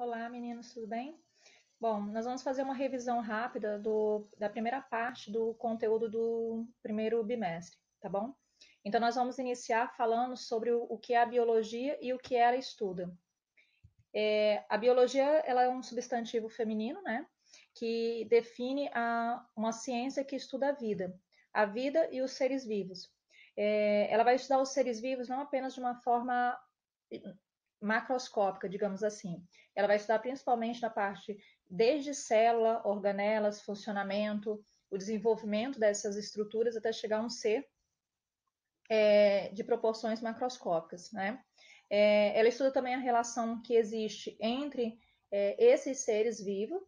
Olá, meninos, tudo bem? Bom, nós vamos fazer uma revisão rápida do, da primeira parte do conteúdo do primeiro bimestre, tá bom? Então, nós vamos iniciar falando sobre o, o que é a biologia e o que ela estuda. É, a biologia ela é um substantivo feminino, né? Que define a, uma ciência que estuda a vida, a vida e os seres vivos. É, ela vai estudar os seres vivos não apenas de uma forma macroscópica, digamos assim. Ela vai estudar principalmente na parte desde célula, organelas, funcionamento, o desenvolvimento dessas estruturas até chegar a um ser é, de proporções macroscópicas. Né? É, ela estuda também a relação que existe entre é, esses seres vivos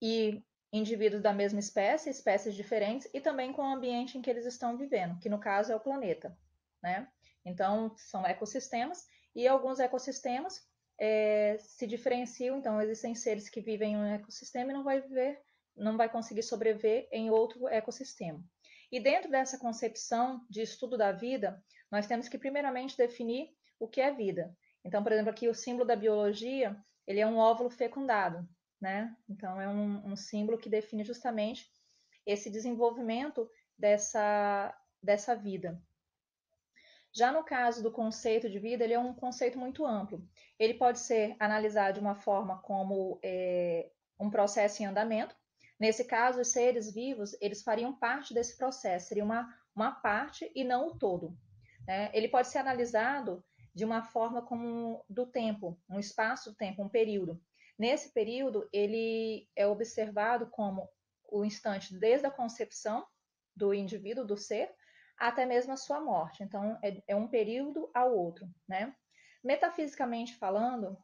e indivíduos da mesma espécie, espécies diferentes, e também com o ambiente em que eles estão vivendo, que no caso é o planeta. Né? Então, são ecossistemas e alguns ecossistemas é, se diferenciam, então existem seres que vivem em um ecossistema e não vai viver, não vai conseguir sobreviver em outro ecossistema. E dentro dessa concepção de estudo da vida, nós temos que primeiramente definir o que é vida. Então, por exemplo, aqui o símbolo da biologia, ele é um óvulo fecundado, né? Então, é um, um símbolo que define justamente esse desenvolvimento dessa, dessa vida. Já no caso do conceito de vida, ele é um conceito muito amplo. Ele pode ser analisado de uma forma como é, um processo em andamento. Nesse caso, os seres vivos, eles fariam parte desse processo, seria uma, uma parte e não o todo. Né? Ele pode ser analisado de uma forma como do tempo, um espaço-tempo, um período. Nesse período, ele é observado como o instante desde a concepção do indivíduo, do ser, até mesmo a sua morte. Então, é, é um período ao outro, né? Metafisicamente falando,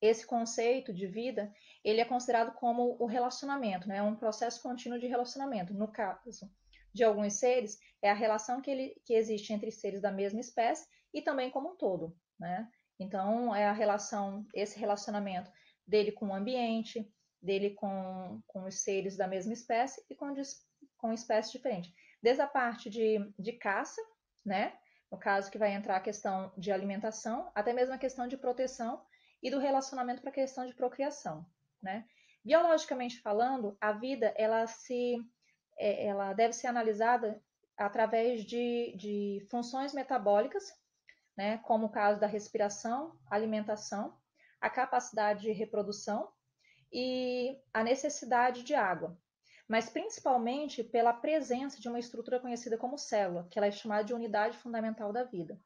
esse conceito de vida, ele é considerado como o relacionamento, né? É um processo contínuo de relacionamento. No caso de alguns seres, é a relação que, ele, que existe entre seres da mesma espécie e também como um todo, né? Então, é a relação, esse relacionamento dele com o ambiente, dele com, com os seres da mesma espécie e com, com espécies diferentes desde a parte de, de caça, né? No caso que vai entrar a questão de alimentação, até mesmo a questão de proteção e do relacionamento para a questão de procriação, né? Biologicamente falando, a vida ela se é, ela deve ser analisada através de, de funções metabólicas, né, como o caso da respiração, alimentação, a capacidade de reprodução e a necessidade de água mas principalmente pela presença de uma estrutura conhecida como célula, que ela é chamada de unidade fundamental da vida.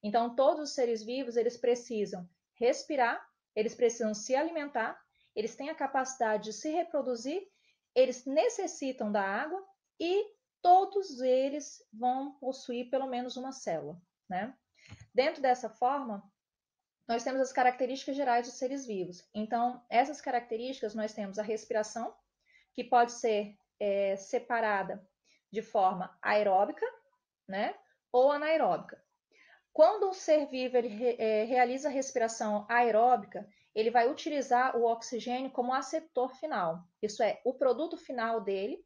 Então, todos os seres vivos, eles precisam respirar, eles precisam se alimentar, eles têm a capacidade de se reproduzir, eles necessitam da água e todos eles vão possuir pelo menos uma célula, né? Dentro dessa forma, nós temos as características gerais dos seres vivos. Então, essas características nós temos a respiração, que pode ser é, separada de forma aeróbica, né, ou anaeróbica. Quando o ser vivo ele re, é, realiza respiração aeróbica, ele vai utilizar o oxigênio como aceptor final. Isso é, o produto final dele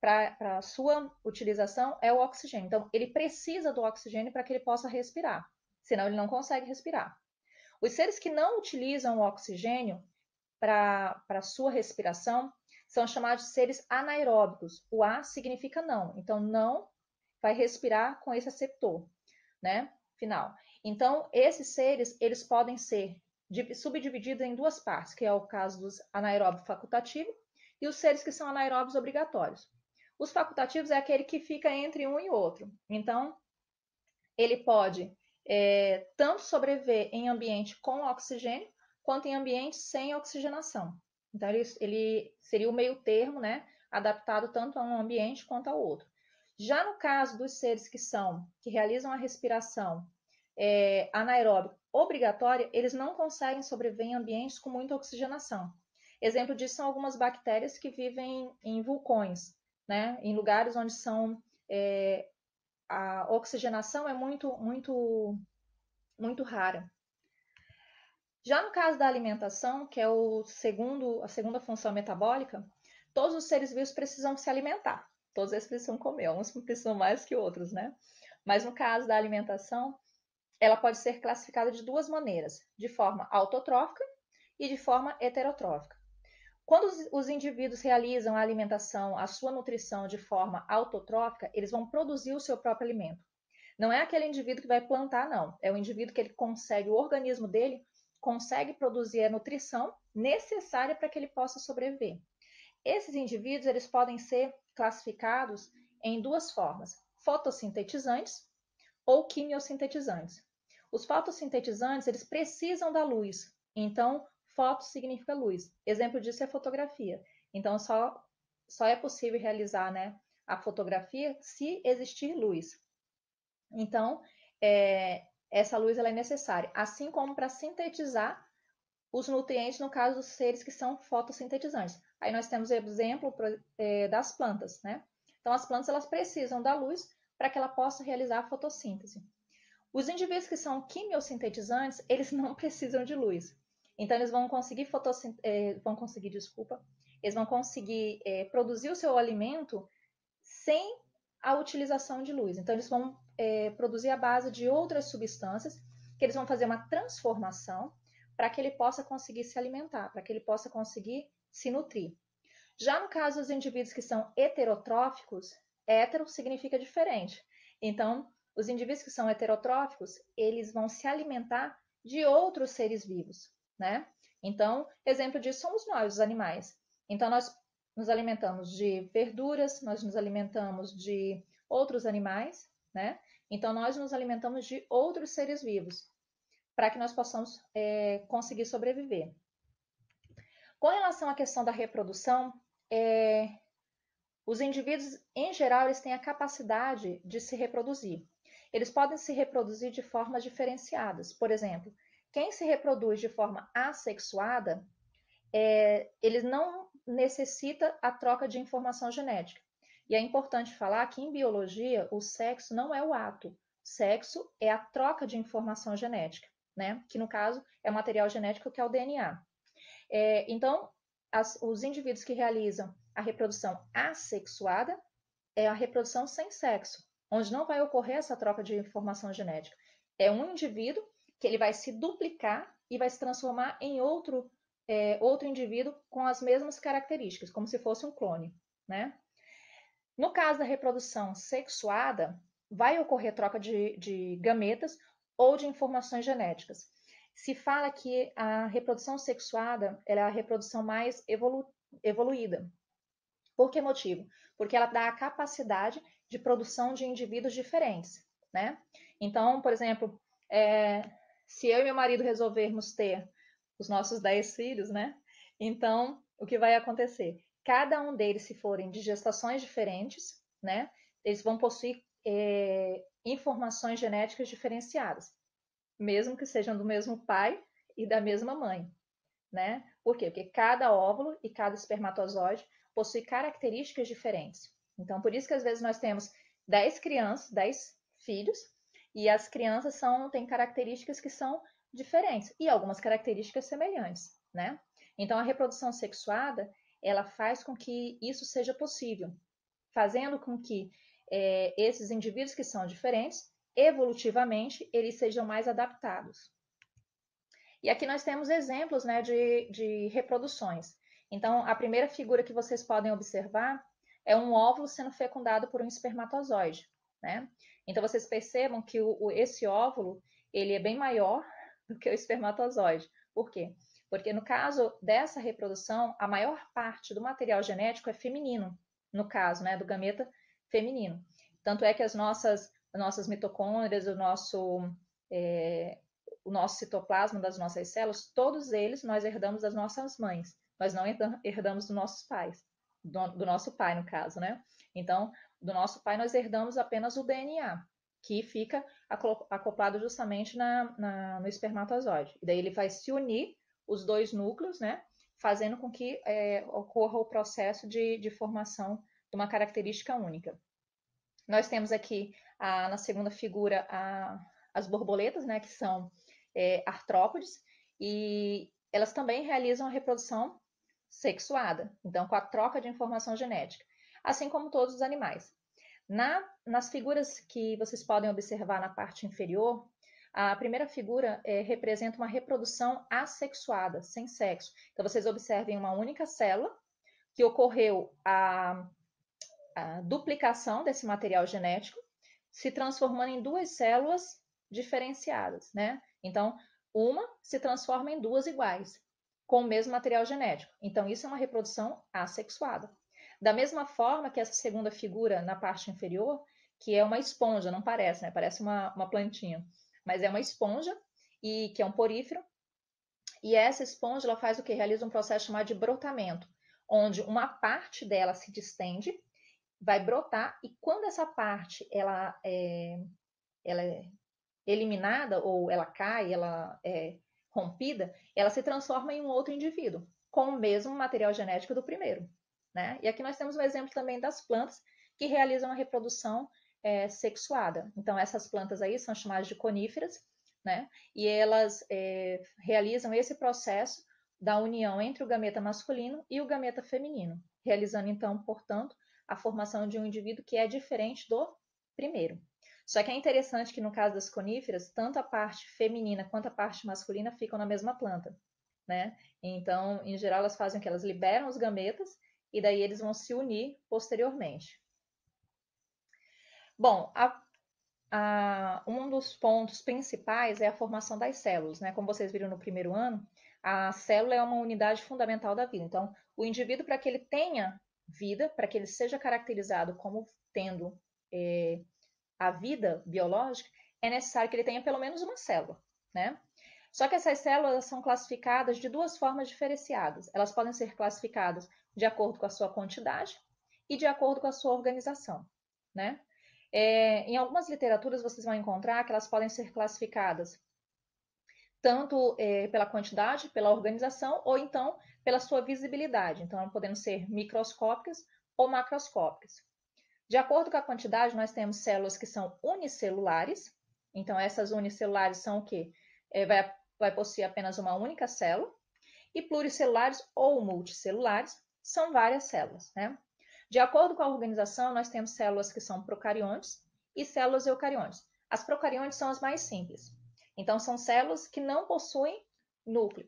para a sua utilização é o oxigênio. Então, ele precisa do oxigênio para que ele possa respirar, senão ele não consegue respirar. Os seres que não utilizam o oxigênio para a sua respiração, são chamados de seres anaeróbicos. O A significa não. Então, não vai respirar com esse aceptor, né? Final. Então, esses seres, eles podem ser subdivididos em duas partes, que é o caso dos anaeróbicos facultativos e os seres que são anaeróbicos obrigatórios. Os facultativos é aquele que fica entre um e outro. Então, ele pode é, tanto sobreviver em ambiente com oxigênio, quanto em ambiente sem oxigenação. Então, ele, ele seria o meio termo, né? Adaptado tanto a um ambiente quanto ao outro. Já no caso dos seres que são, que realizam a respiração é, anaeróbica obrigatória, eles não conseguem sobreviver em ambientes com muita oxigenação. Exemplo disso são algumas bactérias que vivem em vulcões, né? Em lugares onde são é, a oxigenação é muito, muito, muito rara. Já no caso da alimentação, que é o segundo, a segunda função metabólica, todos os seres vivos precisam se alimentar. Todos eles precisam comer, uns precisam mais que outros, né? Mas no caso da alimentação, ela pode ser classificada de duas maneiras, de forma autotrófica e de forma heterotrófica. Quando os indivíduos realizam a alimentação, a sua nutrição de forma autotrófica, eles vão produzir o seu próprio alimento. Não é aquele indivíduo que vai plantar, não. É o indivíduo que ele consegue, o organismo dele consegue produzir a nutrição necessária para que ele possa sobreviver. Esses indivíduos eles podem ser classificados em duas formas: fotossintetizantes ou quimiosintetizantes. Os fotossintetizantes eles precisam da luz, então foto significa luz. Exemplo disso é fotografia. Então só só é possível realizar, né, a fotografia se existir luz. Então, é, essa luz ela é necessária, assim como para sintetizar os nutrientes, no caso dos seres que são fotossintetizantes. Aí nós temos exemplo é, das plantas, né? Então, as plantas elas precisam da luz para que ela possa realizar a fotossíntese. Os indivíduos que são quimiosintetizantes, eles não precisam de luz. Então, eles vão conseguir fotossint... É, vão conseguir, desculpa, eles vão conseguir é, produzir o seu alimento sem a utilização de luz. Então, eles vão é, produzir a base de outras substâncias, que eles vão fazer uma transformação para que ele possa conseguir se alimentar, para que ele possa conseguir se nutrir. Já no caso dos indivíduos que são heterotróficos, hétero significa diferente. Então, os indivíduos que são heterotróficos, eles vão se alimentar de outros seres vivos, né? Então, exemplo disso somos nós, os animais. Então, nós nos alimentamos de verduras, nós nos alimentamos de outros animais, né? Então, nós nos alimentamos de outros seres vivos para que nós possamos é, conseguir sobreviver. Com relação à questão da reprodução, é, os indivíduos, em geral, eles têm a capacidade de se reproduzir. Eles podem se reproduzir de formas diferenciadas. Por exemplo, quem se reproduz de forma assexuada, é, ele não necessita a troca de informação genética. E é importante falar que em biologia o sexo não é o ato, sexo é a troca de informação genética, né? Que no caso é o material genético que é o DNA. É, então, as, os indivíduos que realizam a reprodução assexuada é a reprodução sem sexo, onde não vai ocorrer essa troca de informação genética. É um indivíduo que ele vai se duplicar e vai se transformar em outro é, outro indivíduo com as mesmas características, como se fosse um clone, né? No caso da reprodução sexuada, vai ocorrer troca de, de gametas ou de informações genéticas. Se fala que a reprodução sexuada é a reprodução mais evolu evoluída. Por que motivo? Porque ela dá a capacidade de produção de indivíduos diferentes, né? Então, por exemplo, é, se eu e meu marido resolvermos ter os nossos 10 filhos, né? Então, o que vai acontecer? Cada um deles, se forem de gestações diferentes, né, eles vão possuir é, informações genéticas diferenciadas, mesmo que sejam do mesmo pai e da mesma mãe, né? Por quê? Porque cada óvulo e cada espermatozoide possui características diferentes. Então, por isso que às vezes nós temos 10 crianças, 10 filhos, e as crianças são, têm características que são diferentes e algumas características semelhantes, né? Então, a reprodução sexuada, ela faz com que isso seja possível, fazendo com que é, esses indivíduos que são diferentes, evolutivamente, eles sejam mais adaptados. E aqui nós temos exemplos né, de, de reproduções. Então, a primeira figura que vocês podem observar é um óvulo sendo fecundado por um espermatozoide. Né? Então, vocês percebam que o, o, esse óvulo ele é bem maior do que o espermatozoide. Por quê? Porque no caso dessa reprodução, a maior parte do material genético é feminino, no caso, né, do gameta feminino. Tanto é que as nossas, nossas mitocôndrias, o nosso, é, o nosso citoplasma das nossas células, todos eles nós herdamos das nossas mães. Nós não herdamos dos nossos pais, do, do nosso pai, no caso, né? Então, do nosso pai, nós herdamos apenas o DNA, que fica acoplado justamente na, na, no espermatozoide. E daí ele vai se unir os dois núcleos, né? Fazendo com que é, ocorra o processo de, de formação de uma característica única. Nós temos aqui a, na segunda figura a, as borboletas, né, que são é, artrópodes, e elas também realizam a reprodução sexuada, então com a troca de informação genética, assim como todos os animais. Na, nas figuras que vocês podem observar na parte inferior, a primeira figura é, representa uma reprodução assexuada, sem sexo. Então, vocês observem uma única célula que ocorreu a, a duplicação desse material genético, se transformando em duas células diferenciadas, né? Então, uma se transforma em duas iguais, com o mesmo material genético. Então, isso é uma reprodução assexuada. Da mesma forma que essa segunda figura na parte inferior, que é uma esponja, não parece, né? Parece uma, uma plantinha mas é uma esponja e que é um porífero. E essa esponja ela faz o que? Realiza um processo chamado de brotamento, onde uma parte dela se distende, vai brotar, e quando essa parte ela é, ela é eliminada ou ela cai, ela é rompida, ela se transforma em um outro indivíduo, com o mesmo material genético do primeiro. Né? E aqui nós temos um exemplo também das plantas que realizam a reprodução é, sexuada. Então, essas plantas aí são chamadas de coníferas, né? E elas é, realizam esse processo da união entre o gameta masculino e o gameta feminino, realizando, então, portanto, a formação de um indivíduo que é diferente do primeiro. Só que é interessante que, no caso das coníferas, tanto a parte feminina quanto a parte masculina ficam na mesma planta, né? Então, em geral, elas fazem o que? Elas liberam os gametas e daí eles vão se unir posteriormente. Bom, a, a, um dos pontos principais é a formação das células, né? Como vocês viram no primeiro ano, a célula é uma unidade fundamental da vida. Então, o indivíduo, para que ele tenha vida, para que ele seja caracterizado como tendo é, a vida biológica, é necessário que ele tenha pelo menos uma célula, né? Só que essas células são classificadas de duas formas diferenciadas. Elas podem ser classificadas de acordo com a sua quantidade e de acordo com a sua organização, né? É, em algumas literaturas vocês vão encontrar que elas podem ser classificadas tanto é, pela quantidade, pela organização ou então pela sua visibilidade. Então, podendo ser microscópicas ou macroscópicas. De acordo com a quantidade, nós temos células que são unicelulares. Então, essas unicelulares são o quê? É, vai, vai possuir apenas uma única célula. E pluricelulares ou multicelulares são várias células, né? De acordo com a organização, nós temos células que são procariontes e células eucariontes. As procariontes são as mais simples. Então, são células que não possuem núcleo.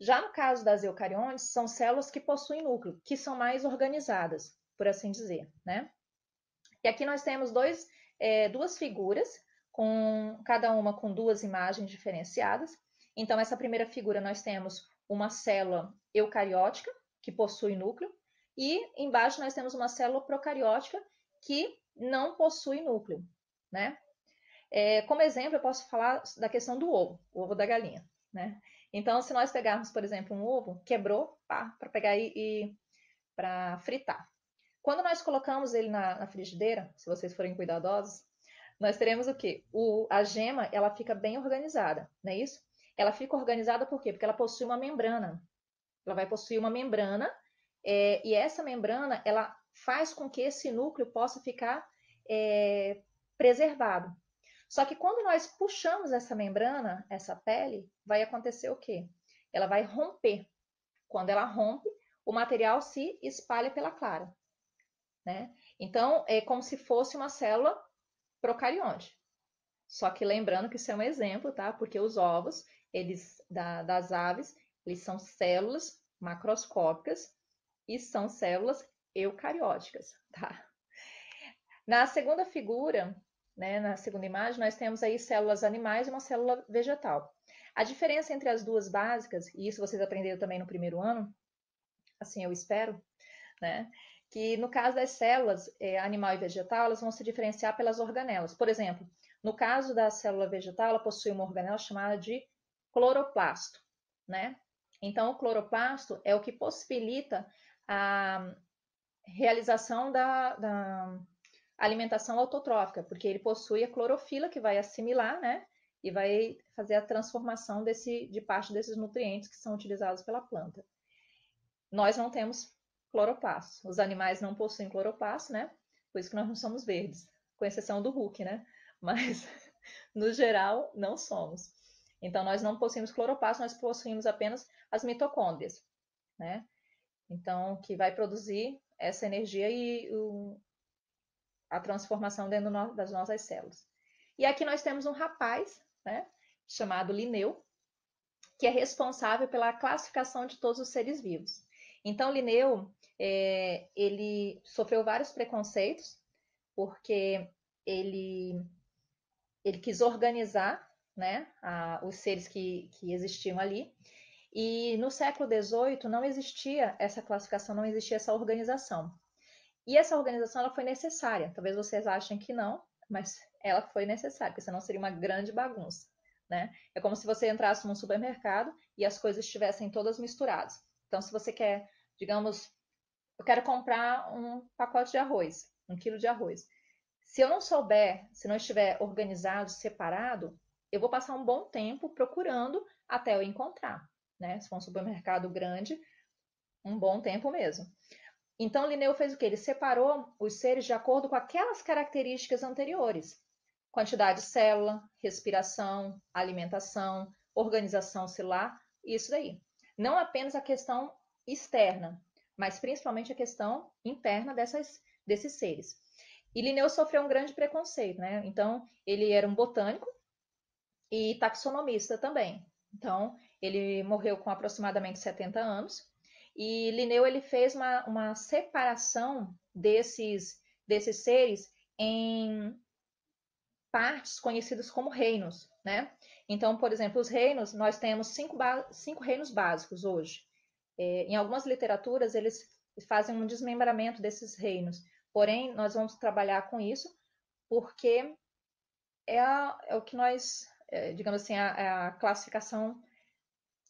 Já no caso das eucariontes, são células que possuem núcleo, que são mais organizadas, por assim dizer, né? E aqui nós temos dois, é, duas figuras, com cada uma com duas imagens diferenciadas. Então, essa primeira figura nós temos uma célula eucariótica, que possui núcleo, e embaixo nós temos uma célula procariótica que não possui núcleo, né? É, como exemplo, eu posso falar da questão do ovo, o ovo da galinha, né? Então, se nós pegarmos, por exemplo, um ovo, quebrou, pá, para pegar e, e para fritar. Quando nós colocamos ele na, na, frigideira, se vocês forem cuidadosos, nós teremos o quê? O, a gema, ela fica bem organizada, não é isso? Ela fica organizada por quê? Porque ela possui uma membrana. Ela vai possuir uma membrana é, e essa membrana, ela faz com que esse núcleo possa ficar é, preservado. Só que quando nós puxamos essa membrana, essa pele, vai acontecer o quê? Ela vai romper. Quando ela rompe, o material se espalha pela clara. Né? Então, é como se fosse uma célula procarionte. Só que lembrando que isso é um exemplo, tá? Porque os ovos, eles da, das aves, eles são células macroscópicas e são células eucarióticas, tá? Na segunda figura, né, na segunda imagem, nós temos aí células animais e uma célula vegetal. A diferença entre as duas básicas, e isso vocês aprenderam também no primeiro ano, assim eu espero, né? Que no caso das células é, animal e vegetal, elas vão se diferenciar pelas organelas. Por exemplo, no caso da célula vegetal, ela possui uma organela chamada de cloroplasto, né? Então, o cloroplasto é o que possibilita a realização da, da alimentação autotrófica, porque ele possui a clorofila que vai assimilar, né? E vai fazer a transformação desse, de parte desses nutrientes que são utilizados pela planta. Nós não temos cloroplasto. Os animais não possuem cloroplasto, né? Por isso que nós não somos verdes, com exceção do Hulk, né? Mas, no geral, não somos. Então, nós não possuímos cloroplasto, nós possuímos apenas as mitocôndrias, né? Então, que vai produzir essa energia e o, a transformação dentro no, das nossas células. E aqui nós temos um rapaz, né, chamado Linneu, que é responsável pela classificação de todos os seres vivos. Então, Linneu, é, ele sofreu vários preconceitos, porque ele, ele quis organizar né, a, os seres que, que existiam ali, e no século XVIII não existia essa classificação, não existia essa organização. E essa organização ela foi necessária. Talvez vocês achem que não, mas ela foi necessária, porque senão seria uma grande bagunça. Né? É como se você entrasse num supermercado e as coisas estivessem todas misturadas. Então, se você quer, digamos, eu quero comprar um pacote de arroz, um quilo de arroz. Se eu não souber, se não estiver organizado, separado, eu vou passar um bom tempo procurando até eu encontrar né? Se for um supermercado grande, um bom tempo mesmo. Então, Linneu fez o que? Ele separou os seres de acordo com aquelas características anteriores: quantidade de célula, respiração, alimentação, organização celular, isso daí. Não apenas a questão externa, mas principalmente a questão interna dessas, desses seres. E Linneu sofreu um grande preconceito, né? Então, ele era um botânico e taxonomista também. Então, ele morreu com aproximadamente 70 anos. E Linneu ele fez uma, uma separação desses, desses seres em partes conhecidas como reinos, né? Então, por exemplo, os reinos, nós temos cinco, cinco reinos básicos hoje. É, em algumas literaturas, eles fazem um desmembramento desses reinos. Porém, nós vamos trabalhar com isso porque é, a, é o que nós eh, digamos assim, a, a classificação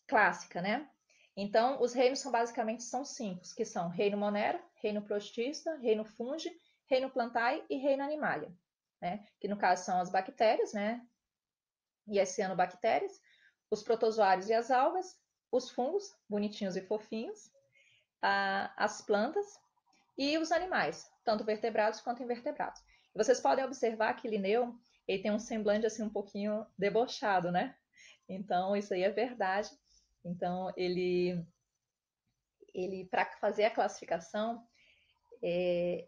clássica, né? Então, os reinos são basicamente são cinco, que são reino monera, reino protista, reino fungi, reino plantae e reino animalia, né? Que no caso são as bactérias, né? E as cianobactérias, os protozoários e as algas, os fungos, bonitinhos e fofinhos, a, as plantas e os animais, tanto vertebrados quanto invertebrados. vocês podem observar que Linneu ele tem um semblante assim um pouquinho debochado, né? Então isso aí é verdade. Então ele ele para fazer a classificação é,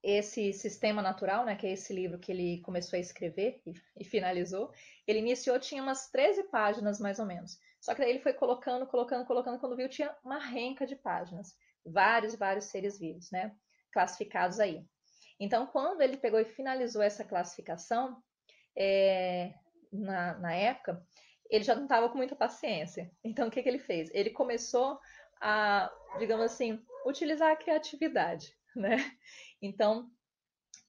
esse sistema natural, né, que é esse livro que ele começou a escrever e, e, finalizou, ele iniciou tinha umas 13 páginas mais ou menos. Só que daí ele foi colocando, colocando, colocando, quando viu tinha uma renca de páginas, vários, vários seres vivos, né, classificados aí. Então, quando ele pegou e finalizou essa classificação, é, na, na época, ele já não estava com muita paciência. Então, o que, que ele fez? Ele começou a, digamos assim, utilizar a criatividade, né? Então,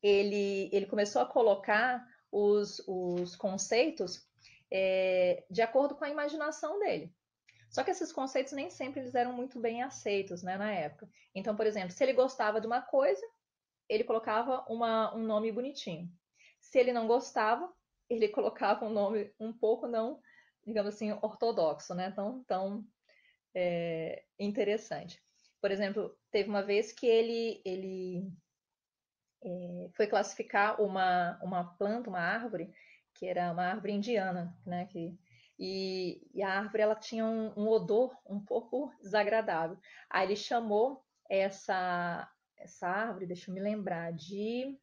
ele, ele começou a colocar os, os conceitos é, de acordo com a imaginação dele. Só que esses conceitos nem sempre eles eram muito bem aceitos, né, na época. Então, por exemplo, se ele gostava de uma coisa, ele colocava uma, um nome bonitinho. Se ele não gostava, ele colocava um nome um pouco não, digamos assim, ortodoxo, né? Tão, tão é, interessante. Por exemplo, teve uma vez que ele, ele é, foi classificar uma, uma planta, uma árvore, que era uma árvore indiana, né? Que, e, e a árvore ela tinha um, um odor um pouco desagradável. Aí ele chamou essa essa árvore, deixa eu me lembrar, de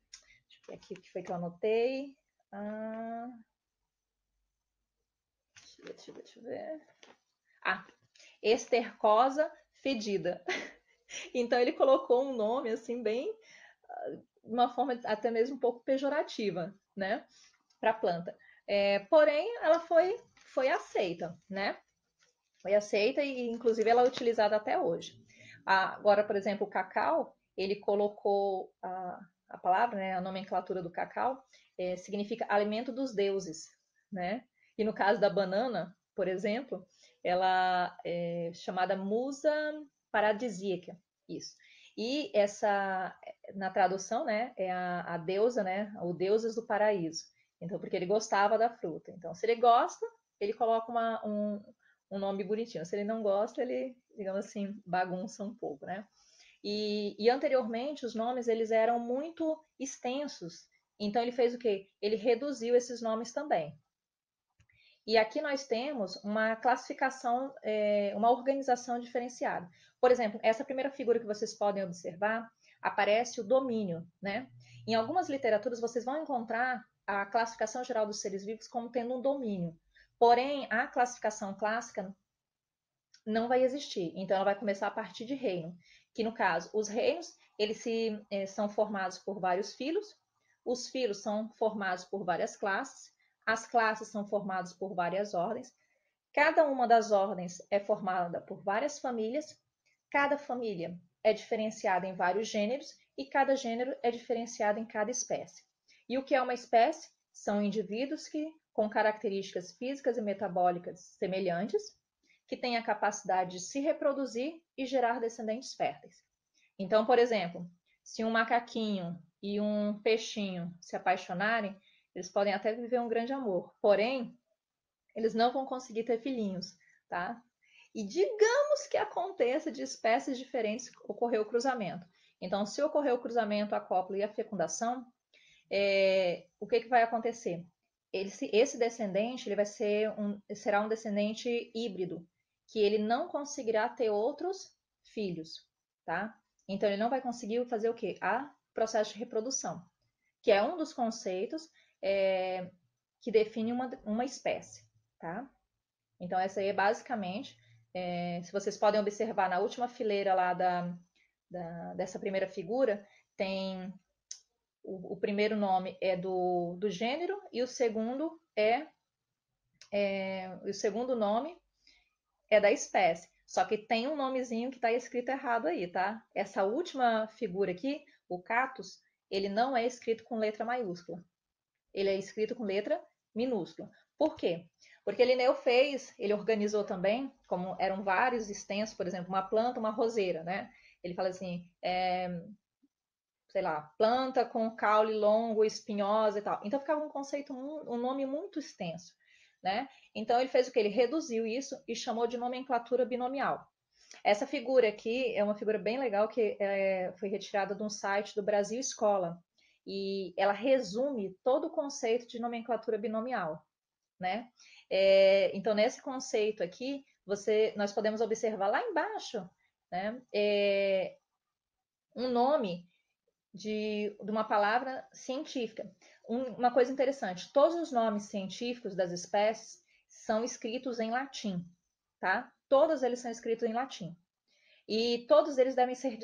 Aqui, o que foi que eu anotei? Ah, deixa eu ver, deixa ver, deixa eu ver. Ah, estercosa fedida. Então ele colocou um nome assim bem ah, uma forma até mesmo um pouco pejorativa, né, para a planta. É, porém, ela foi foi aceita, né? Foi aceita e inclusive ela é utilizada até hoje. Ah, agora, por exemplo, o cacau, ele colocou ah, a palavra, né, a nomenclatura do cacau, é, significa alimento dos deuses, né? E no caso da banana, por exemplo, ela é chamada musa paradisíaca, isso. E essa, na tradução, né, é a, a deusa, né, o deuses do paraíso. Então, porque ele gostava da fruta. Então, se ele gosta, ele coloca uma, um, um nome bonitinho. Se ele não gosta, ele, digamos assim, bagunça um pouco, né? E, e anteriormente os nomes eles eram muito extensos. Então ele fez o quê? Ele reduziu esses nomes também. E aqui nós temos uma classificação, é, uma organização diferenciada. Por exemplo, essa primeira figura que vocês podem observar aparece o domínio, né? Em algumas literaturas vocês vão encontrar a classificação geral dos seres vivos como tendo um domínio. Porém, a classificação clássica não vai existir. Então, ela vai começar a partir de reino que no caso, os reinos, eles se, eh, são formados por vários filos, os filos são formados por várias classes, as classes são formadas por várias ordens, cada uma das ordens é formada por várias famílias, cada família é diferenciada em vários gêneros e cada gênero é diferenciado em cada espécie. E o que é uma espécie? São indivíduos que, com características físicas e metabólicas semelhantes, que tem a capacidade de se reproduzir e gerar descendentes férteis. Então, por exemplo, se um macaquinho e um peixinho se apaixonarem, eles podem até viver um grande amor, porém, eles não vão conseguir ter filhinhos, tá? E digamos que aconteça de espécies diferentes ocorrer o cruzamento. Então, se ocorrer o cruzamento, a cópula e a fecundação, é, o que, que vai acontecer? esse descendente ele vai ser um, será um descendente híbrido, que ele não conseguirá ter outros filhos, tá? Então ele não vai conseguir fazer o quê? A processo de reprodução, que é um dos conceitos é, que define uma, uma espécie, tá? Então essa aí é basicamente, é, se vocês podem observar na última fileira lá da, da dessa primeira figura, tem o, o, primeiro nome é do, do gênero e o segundo é, é o segundo nome é da espécie. Só que tem um nomezinho que está escrito errado aí, tá? Essa última figura aqui, o catus, ele não é escrito com letra maiúscula. Ele é escrito com letra minúscula. Por quê? Porque ele Linneu fez, ele organizou também, como eram vários extensos, por exemplo, uma planta, uma roseira, né? Ele fala assim, é, sei lá, planta com caule longo, espinhosa e tal. Então ficava um conceito, um nome muito extenso. Né? Então ele fez o que? Ele reduziu isso e chamou de nomenclatura binomial. Essa figura aqui é uma figura bem legal que é, foi retirada de um site do Brasil Escola e ela resume todo o conceito de nomenclatura binomial, né? É, então nesse conceito aqui você, nós podemos observar lá embaixo, né? É, um nome de, de uma palavra científica. Um, uma coisa interessante: todos os nomes científicos das espécies são escritos em latim, tá? Todos eles são escritos em latim. E todos eles devem ser